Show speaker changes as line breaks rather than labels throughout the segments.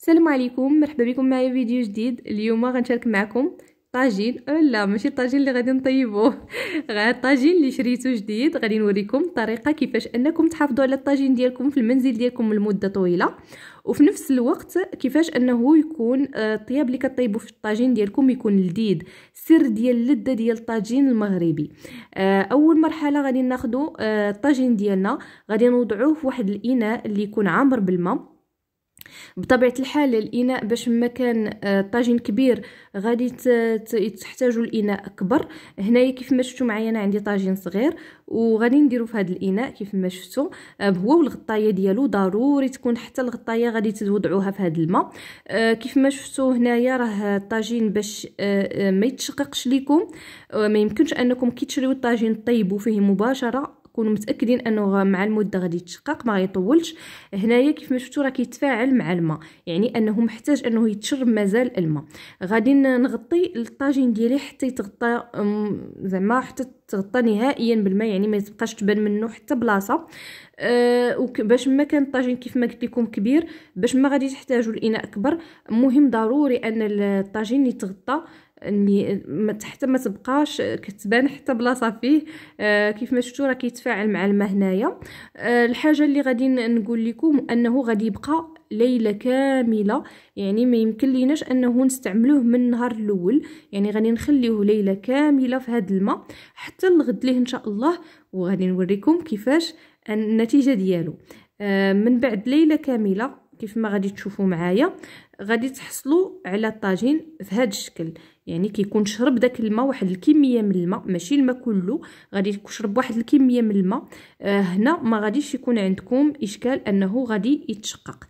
السلام عليكم مرحبا بكم معايا فيديو جديد اليوم غنشارك معكم طاجين أه لا ماشي الطاجين اللي غادي نطيبوه غير الطاجين اللي شريته جديد غادي نوريكم الطريقه كيفاش انكم تحافظوا على الطاجين ديالكم في المنزل ديالكم لمده طويله وفي نفس الوقت كيفاش انه يكون أه، الطياب اللي كطيبوا في الطاجين ديالكم يكون لذيذ السر ديال اللذه ديال الطاجين المغربي أه، اول مرحله غادي ناخذوا الطاجين ديالنا غادي نوضعوه في واحد الاناء اللي يكون عامر بالماء بطبيعه الحال الاناء باش ما كان الطاجين آه، كبير غادي تحتاجوا الاناء اكبر هنايا كيف ما شفتوا معايا انا عندي طاجين صغير وغادي نديرو في هذا الاناء كيف ما شفتوا آه، هو والغطايه ديالو ضروري تكون حتى الغطايه غادي توضعوها في هذا الماء آه، كيف ما شفتوا هنايا راه الطاجين باش ما يتشققش ليكم ما يمكنش انكم كي تشريو الطاجين طيبوا فيه مباشره كونوا متاكدين انه مع المده غادي يتشقق ما غيطولش هنايا كيف ما شفتوا راه كيتفاعل مع الماء يعني انه محتاج انه يتشرب مازال الماء غادي نغطي الطاجين ديالي حتى يتغطى زعما حتى تغطى نهائيا بالماء يعني ما تبقاش تبان منه حتى بلاصه آه، باش ما كان الطاجين كيف ما قلت لكم كبير باش ما غادي تحتاجوا الاناء اكبر مهم ضروري ان الطاجين يتغطى ما حتى ما تبقاش كتبان حتى بلاصه فيه آه كيف ما شفتوا راه كيتفاعل مع الماء هنايا آه الحاجه اللي غادي نقول لكم انه غادي يبقى ليله كامله يعني ما يمكن ليناش انه نستعملوه من النهار الاول يعني غادي نخليوه ليله كامله في هذا الماء حتى الغد ليه ان شاء الله وغادي نوريكم كيفاش النتيجه ديالو آه، من بعد ليله كامله كيف ما غادي تشوفوا معايا غادي تحصلوا على الطاجين في هذا الشكل يعني كيكون شرب داك الماء واحد الكميه من الماء ماشي الماء كله غادي تشرب واحد الكميه من الماء آه، هنا ما غاديش يكون عندكم اشكال انه غادي يتشقق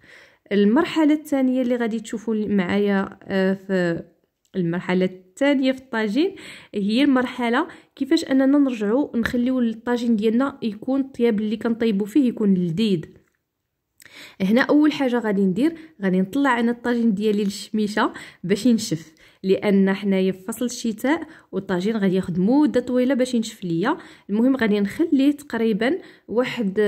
المرحله الثانيه اللي غادي تشوفوا معايا آه، في المرحله الثانيه في الطاجين هي المرحله كيفاش اننا نرجعوا نخليو الطاجين ديالنا يكون الطياب اللي كنطيبو فيه يكون لذيذ هنا اول حاجه غادي ندير غادي نطلع انا الطاجين ديالي للشميشه باش ينشف لان حنايا في فصل الشتاء والطاجين غادي ياخذ مده طويله باش ينشف ليا المهم غادي نخليه تقريبا واحد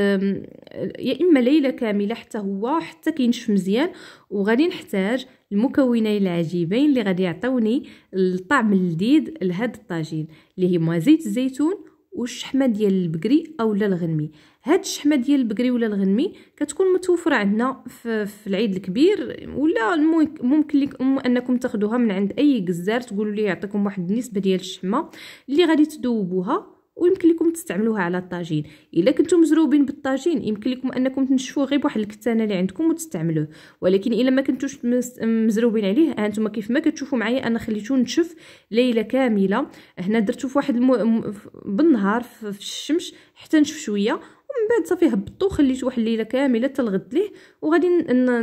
يا اما ليله كامله حتى هو حتى كينشف مزيان وغادي نحتاج المكونين العجيبين اللي غادي يعطيوني الطعم اللذيذ لهاد الطاجين اللي هما زيت الزيتون والشحمه ديال البقري اولا الغنمي هاد الشحمه ديال البقري ولا الغنمي كتكون متوفره عندنا في, في العيد الكبير ولا ممكن لكم انكم تاخذوها من عند اي جزار تقولوا ليه يعطيكم واحد النسبه ديال الشحمه اللي غادي تذوبوها ويمكن لكم تستعملوها على الطاجين الا كنتم مزروبين بالطاجين يمكن لكم انكم تنشفوا غير بواحد الكتانه اللي عندكم وتستعملوه ولكن الا ما كنتوش مزروبين عليه ها انتم كيف ما كتشوفوا معايا انا خليته نشف ليله كامله هنا درتو في واحد المو... بالنهار في الشمس حتى نشف شويه ومن بعد صافي هبطو خليته واحد الليله كامله الغد ليه وغادي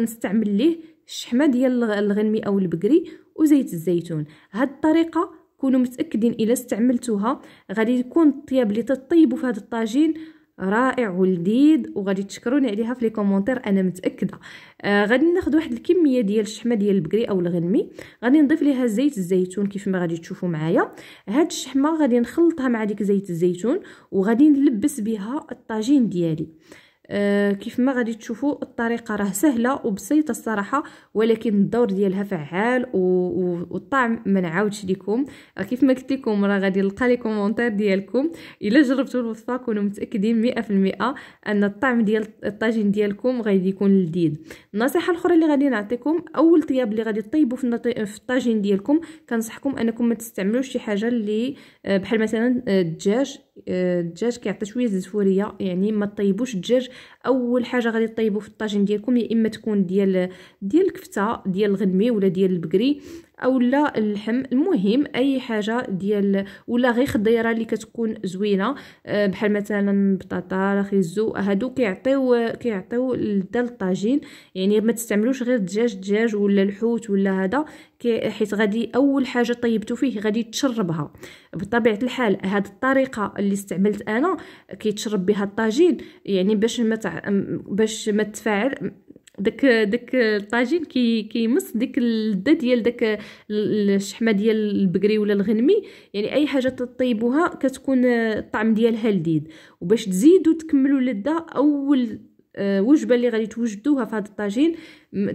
نستعمل ليه الشحمه ديال الغنمي او البقري وزيت الزيتون هاد الطريقه كونوا متاكدين الا استعملتوها غادي يكون الطياب اللي تطيبوا في هذا الطاجين رائع ولذيذ وغادي تشكروني عليها في لي كومونتير انا متاكده آه غادي ناخذ واحد الكميه ديال الشحمه ديال البقري او الغنمي غادي نضيف ليها زيت الزيتون كيف ما غادي تشوفوا معايا هاد الشحمه غادي نخلطها مع ديك زيت الزيتون وغادي نلبس بها الطاجين ديالي آه، كيف ما غادي تشوفوا الطريقه راه سهله وبسيطه الصراحه ولكن الدور ديالها فعال والطعم ما نعاودش لكم آه، كيف ما قلت لكم راه غادي نلقى لي كومونتير ديالكم الا جربتوا الوصفه كونوا متاكدين 100% ان الطعم ديال الطاجين ديالكم غادي يكون لذيذ النصيحه الاخرى اللي غادي نعطيكم اول طياب اللي غادي طيبوا في, في الطاجين ديالكم كنصحكم انكم ما تستعملوش شي حاجه اللي آه، بحال مثلا الدجاج الدجاج كيعطي شويه زفوريه يعني ما طيبوش الدجاج اول حاجه غادي طيبوا في الطاجين ديالكم يا اما تكون ديال ديال الكفته ديال الغنمي ولا ديال البقري او لا اللحم المهم اي حاجه ديال ولا غير خضيره اللي كتكون زوينه آه، بحال مثلا بطاطا خيزو هادو كيعطيو كيعطيو لذه الطاجين يعني ما تستعملوش غير دجاج دجاج ولا الحوت ولا هذا حيت غادي اول حاجه طيبتو فيه غادي تشربها بطبيعه الحال هاد الطريقه اللي استعملت انا كيتشرب بها الطاجين يعني باش ما تع... باش ما تفاعل داك داك الطاجين كي كيمص ديك اللذه ديال داك الشحمه ديال البقري ولا الغنمي يعني اي حاجه تطيبوها كتكون الطعم ديالها لذيذ وباش تزيدوا تكملوا اللذه اول وجبه آه، اللي غادي توجدوها في هذا الطاجين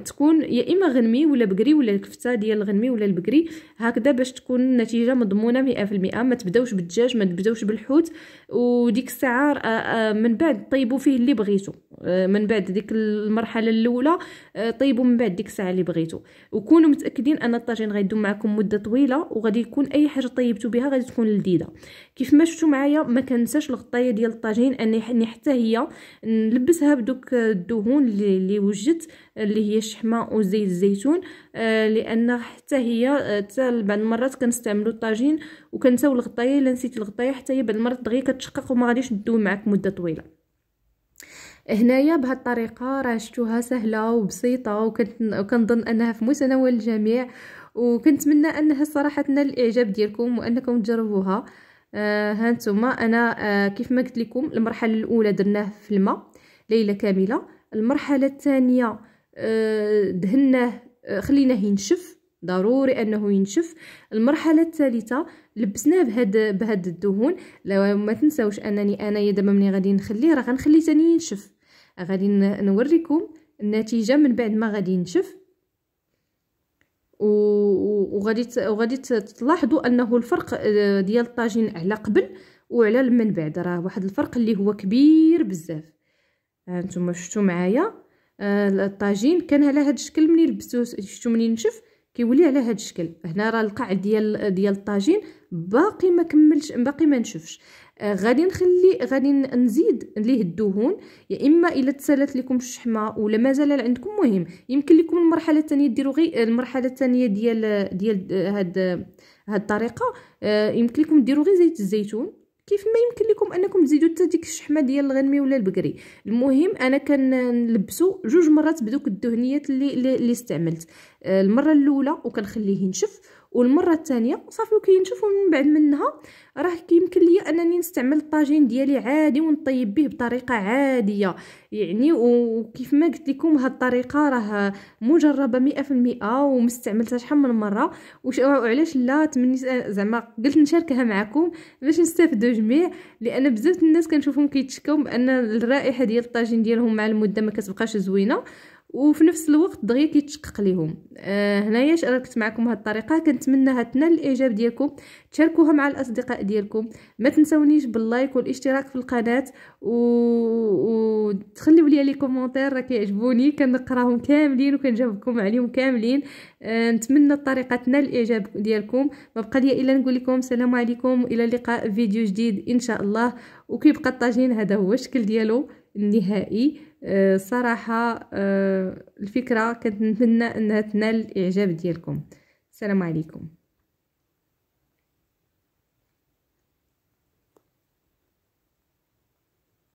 تكون يا اما غنمي ولا بقري ولا الكفته ديال الغنمي ولا البقري هكذا باش تكون النتيجه مضمونه 100% ما تبداوش بالدجاج ما تبداوش بالحوت وديك الساعه آه، آه، من بعد طيبوا فيه اللي بغيتو من بعد ديك المرحله الاولى طيبوا من بعد ديك الساعه اللي بغيتو وكونوا متاكدين ان الطاجين غيدوم معكم مده طويله وغادي يكون اي حاجه طيبتو بها غادي تكون لذيذه كيف ما شفتوا معايا ما كنساش الغطايه ديال الطاجين اني حتى هي نلبسها دوك الدهون اللي وجدت اللي هي الشحمه وزيت الزيتون آه، لان حتى هي آه، حتى بعض المرات كنستعملو الطاجين وكنساو الغطايه الا نسيت الغطايه حتى هي بعض المرات دغيا كتشقق وما غاديش تدوي معاك مده طويله هنايا بهاد الطريقه راه شفتوها سهله وبسيطه وكنظن انها في متناول الجميع وكنتمنى انها الصراحه تنال الاعجاب ديالكم وانكم تجربوها آه ها انا آه كيف ما قلت لكم المرحله الاولى درناه في الماء ليله كامله المرحله الثانيه آه، دهناه آه، خليناه ينشف ضروري انه ينشف المرحله الثالثه لبسناه بهاد بهاد الدهون ما تنساوش انني انايا دابا ملي غادي نخليه راه غنخليه ثاني ينشف غادي نوريكم النتيجه من بعد ما غادي ينشف وغادي وغادي تلاحظوا انه الفرق آه، ديال الطاجين على قبل وعلى من بعد راه واحد الفرق اللي هو كبير بزاف هانتوما آه، شفتوا معايا آه، الطاجين كان على هذا الشكل ملي لبستوه شفتوا ملي نشف كيولي على هذا الشكل هنا راه القاع ديال ديال الطاجين باقي ما كملش باقي ما نشفش آه غادي نخلي غادي نزيد ليه الدهون يا اما الا تسالت لكم الشحمه ولا مازال عندكم مهم يمكن لكم المرحله الثانيه ديروا غير المرحله الثانيه ديال ديال هاد هاد الطريقه آه يمكن لكم ديروا غير زيت الزيتون كيف ما يمكن لكم انكم تزيدوا حتى ديك الشحمه ديال الغنمي ولا البقري المهم انا كنلبسو جوج مرات بدوك الدهنيات اللي اللي استعملت آه، المره الاولى وكنخليه ينشف والمره الثانيه صافي وكينشوفوا من بعد منها راه كيمكن ليا انني نستعمل الطاجين ديالي عادي ونطيب به بطريقه عاديه يعني وكيف ما قلت لكم هاد الطريقه راه مجربه 100% ومستعملتها شحال من مره وعلاش لا تمني زعما قلت نشاركها معكم باش نستافدوا جميع لان بزاف الناس كنشوفهم كيتشكاو بان الرائحه ديال الطاجين ديالهم مع المده ما كتبقاش زوينه وفي نفس الوقت دغيا كيتشقق ليهم آه هنايا شاركت معكم هاد الطريقه كنتمناها تنال الاعجاب ديالكم تشاركوها مع الاصدقاء ديالكم ما تنسونيش باللايك والاشتراك في القناه و... وتخليو لي لي كومونتير راه كيعجبوني كنقراهم كاملين وكنجاوبكم عليهم كاملين آه نتمنى الطريقه تنال الاعجاب ديالكم ما بقى لي الا نقول لكم السلام عليكم الى اللقاء فيديو جديد ان شاء الله وكيبقى الطاجين هذا هو الشكل ديالو النهائي أه صراحة أه الفكرة نتمنى أنها تنال الإعجاب ديالكم السلام عليكم